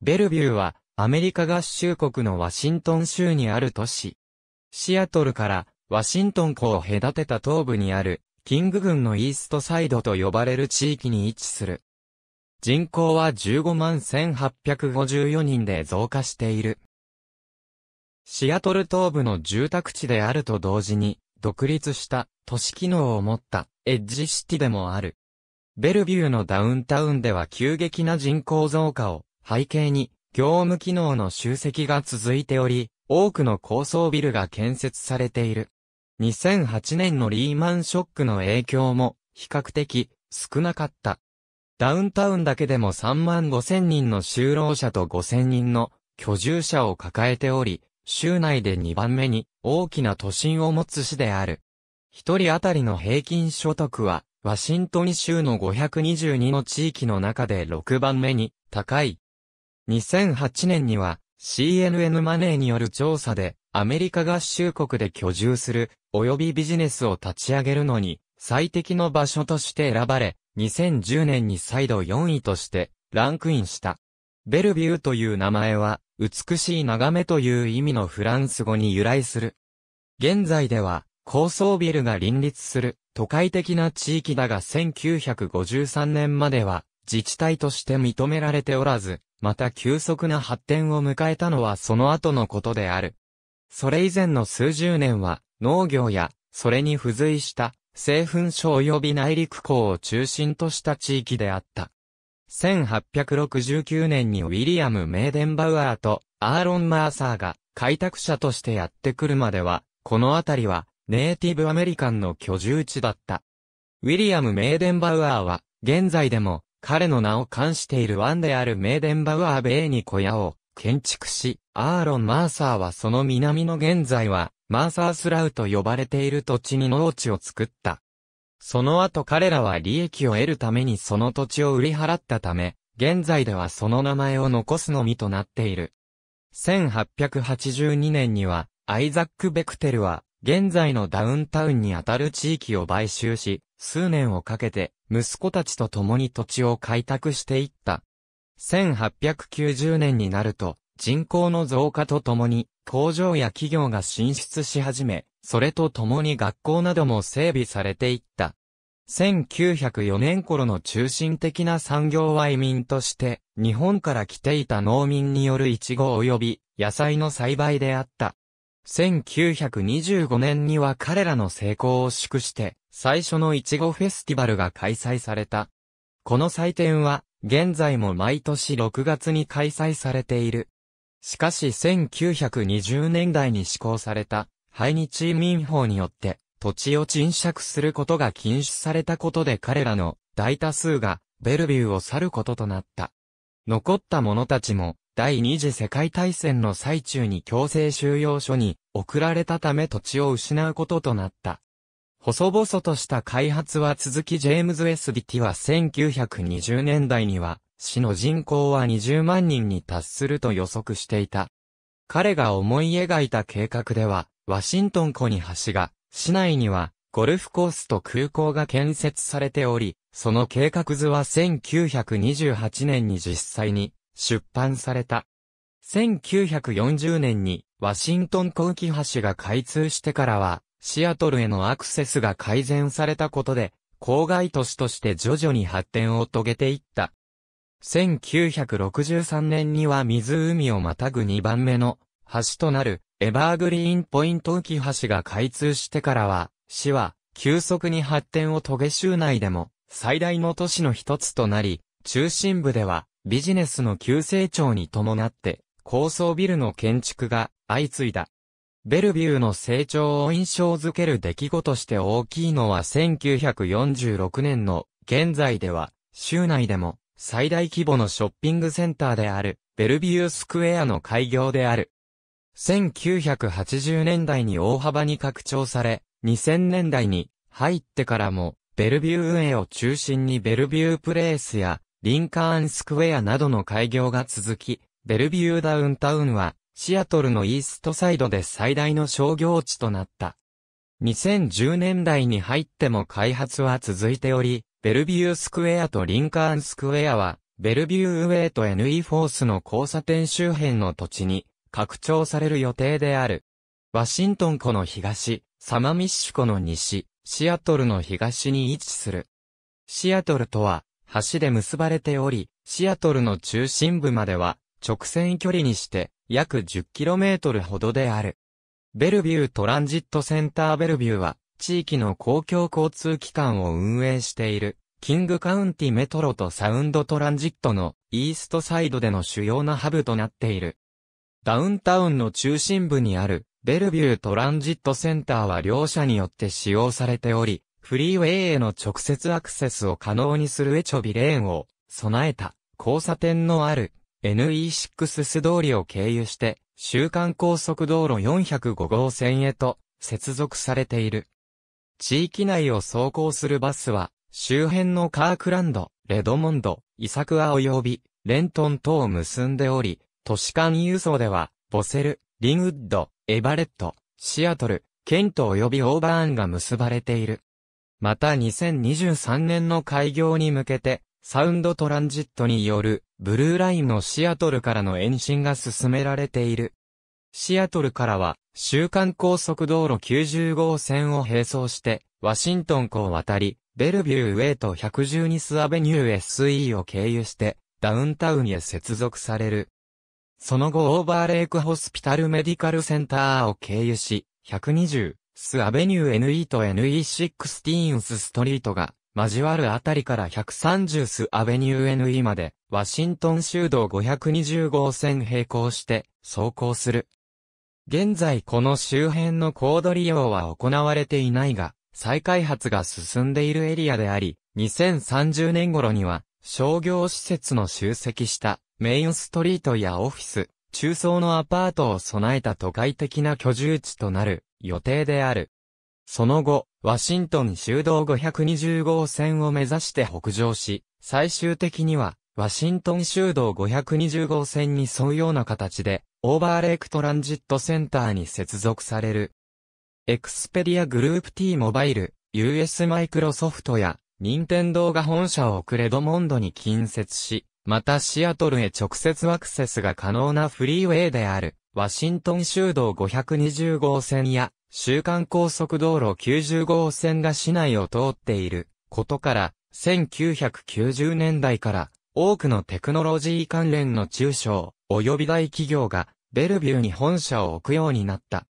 ベルビューは、アメリカ合衆国のワシントン州にある都市。シアトルから、ワシントン港を隔てた東部にある、キング郡のイーストサイドと呼ばれる地域に位置する。人口は15万1854人で増加している。シアトル東部の住宅地であると同時に、独立した都市機能を持ったエッジシティでもある。ベルビューのダウンタウンでは急激な人口増加を背景に業務機能の集積が続いており、多くの高層ビルが建設されている。2008年のリーマンショックの影響も比較的少なかった。ダウンタウンだけでも3万5千人の就労者と5千人の居住者を抱えており、州内で2番目に大きな都心を持つ市である。一人当たりの平均所得は、ワシントン州の522の地域の中で6番目に高い。2008年には CNN マネーによる調査でアメリカ合衆国で居住する及びビジネスを立ち上げるのに最適の場所として選ばれ2010年に再度4位としてランクインした。ベルビューという名前は美しい眺めという意味のフランス語に由来する。現在では高層ビルが林立する都会的な地域だが1953年までは自治体として認められておらず、また急速な発展を迎えたのはその後のことである。それ以前の数十年は、農業や、それに付随した、製粉所及び内陸港を中心とした地域であった。1869年にウィリアム・メーデンバウアーとアーロン・マーサーが開拓者としてやってくるまでは、この辺りはネイティブアメリカンの居住地だった。ウィリアム・メーデンバウアーは現在でも彼の名を冠している湾であるメーデンバウアーベーに小屋を建築し、アーロン・マーサーはその南の現在は、マーサースラウと呼ばれている土地に農地を作った。その後彼らは利益を得るためにその土地を売り払ったため、現在ではその名前を残すのみとなっている。1882年には、アイザック・ベクテルは、現在のダウンタウンにあたる地域を買収し、数年をかけて、息子たちと共に土地を開拓していった。1890年になると、人口の増加とともに、工場や企業が進出し始め、それとともに学校なども整備されていった。1904年頃の中心的な産業は移民として、日本から来ていた農民によるイチゴ及び野菜の栽培であった。1925年には彼らの成功を祝して、最初のイチゴフェスティバルが開催された。この祭典は、現在も毎年6月に開催されている。しかし1920年代に施行された、廃日移民法によって、土地を賃借することが禁止されたことで彼らの大多数が、ベルビューを去ることとなった。残った者たちも、第二次世界大戦の最中に強制収容所に送られたため土地を失うこととなった。細々とした開発は続きジェームズ・エス・ディティは1920年代には市の人口は20万人に達すると予測していた。彼が思い描いた計画では、ワシントン湖に橋が、市内にはゴルフコースと空港が建設されており、その計画図は1928年に実際に出版された。1940年にワシントン高気橋が開通してからは、シアトルへのアクセスが改善されたことで、郊外都市として徐々に発展を遂げていった。1963年には湖をまたぐ2番目の橋となるエバーグリーンポイント浮き橋が開通してからは、市は急速に発展を遂げ州内でも最大の都市の一つとなり、中心部ではビジネスの急成長に伴って、高層ビルの建築が相次いだ。ベルビューの成長を印象づける出来事して大きいのは1946年の現在では州内でも最大規模のショッピングセンターであるベルビュースクエアの開業である。1980年代に大幅に拡張され、2000年代に入ってからもベルビュー運営を中心にベルビュープレイスやリンカーンスクエアなどの開業が続き、ベルビューダウンタウンは、シアトルのイーストサイドで最大の商業地となった。2010年代に入っても開発は続いており、ベルビュースクエアとリンカーンスクエアは、ベルビューウェイと NE フォースの交差点周辺の土地に拡張される予定である。ワシントン湖の東、サマミッシュ湖の西、シアトルの東に位置する。シアトルとは、橋で結ばれており、シアトルの中心部までは直線距離にして約 10km ほどである。ベルビュートランジットセンターベルビューは地域の公共交通機関を運営しているキングカウンティメトロとサウンドトランジットのイーストサイドでの主要なハブとなっている。ダウンタウンの中心部にあるベルビュートランジットセンターは両社によって使用されており、フリーウェイへの直接アクセスを可能にするエチョビレーンを備えた交差点のある NE6 ス通りを経由して週間高速道路405号線へと接続されている。地域内を走行するバスは周辺のカークランド、レドモンド、イサクア及びレントン等を結んでおり、都市間輸送ではボセル、リンウッド、エバレット、シアトル、ケント及びオーバーンが結ばれている。また2023年の開業に向けて、サウンドトランジットによる、ブルーラインのシアトルからの延伸が進められている。シアトルからは、週間高速道路90号線を並走して、ワシントン港を渡り、ベルビューウェイと112スアベニュー SE を経由して、ダウンタウンへ接続される。その後オーバーレイクホスピタルメディカルセンターを経由し、120スアベニュー NE と NE16 スストリートが交わるあたりから130スアベニュー NE までワシントン州道520号線並行して走行する。現在この周辺の高度利用は行われていないが、再開発が進んでいるエリアであり、2030年頃には商業施設の集積したメインストリートやオフィス、中層のアパートを備えた都会的な居住地となる予定である。その後、ワシントン州道520号線を目指して北上し、最終的には、ワシントン州道520号線に沿うような形で、オーバーレイクトランジットセンターに接続される。エクスペディアグループ T モバイル、US マイクロソフトや、任天堂が本社をクレドモンドに近接し、またシアトルへ直接アクセスが可能なフリーウェイである。ワシントン州道520号線や、週刊高速道路90号線が市内を通っていることから、1990年代から多くのテクノロジー関連の中小及び大企業がベルビューに本社を置くようになった。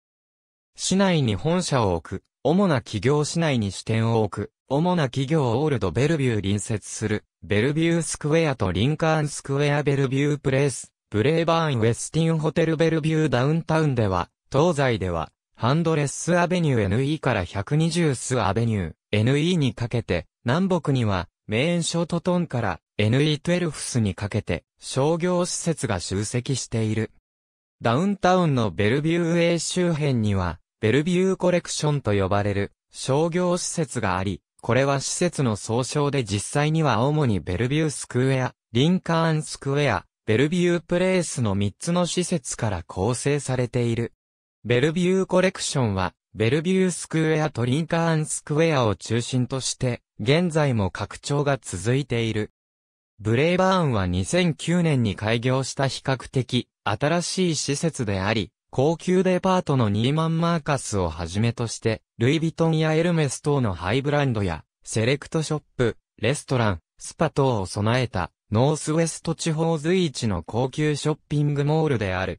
市内に本社を置く、主な企業市内に支店を置く、主な企業オールドベルビュー隣接する、ベルビュースクエアとリンカーンスクエアベルビュープレイス、ブレーバーンウェスティンホテルベルビューダウンタウンでは、東西では、ハンドレスアベニュー NE から120スアベニュー NE にかけて、南北には、メーンショートトンから NE12 スにかけて、商業施設が集積している。ダウンタウンのベルビュー A 周辺には、ベルビューコレクションと呼ばれる商業施設があり、これは施設の総称で実際には主にベルビュースクエア、リンカーンスクエア、ベルビュープレイスの3つの施設から構成されている。ベルビューコレクションは、ベルビュースクエアとリンカーンスクエアを中心として、現在も拡張が続いている。ブレイバーンは2009年に開業した比較的新しい施設であり、高級デパートのニーマンマーカスをはじめとして、ルイ・ヴィトンやエルメス等のハイブランドや、セレクトショップ、レストラン、スパ等を備えたノースウェスト地方随一の高級ショッピングモールである。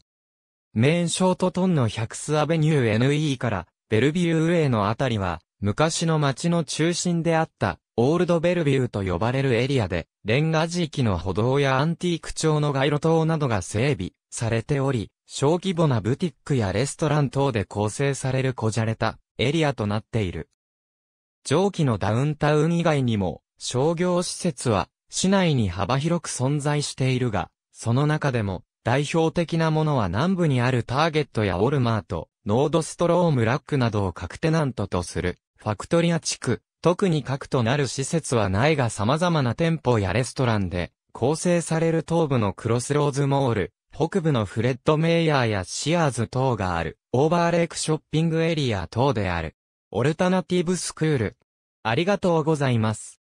メーンショートトンの100スアベニュー NE からベルビューウェイのあたりは、昔の街の中心であったオールドベルビューと呼ばれるエリアで、レンガ地域の歩道やアンティーク調の街路灯などが整備されており、小規模なブティックやレストラン等で構成されるこじゃれたエリアとなっている。上記のダウンタウン以外にも、商業施設は市内に幅広く存在しているが、その中でも、代表的なものは南部にあるターゲットやオルマート、ノードストロームラックなどを各テナントとする、ファクトリア地区、特に核となる施設はないが様々な店舗やレストランで、構成される東部のクロスローズモール、北部のフレッドメイヤーやシアーズ等がある、オーバーレイクショッピングエリア等である。オルタナティブスクール。ありがとうございます。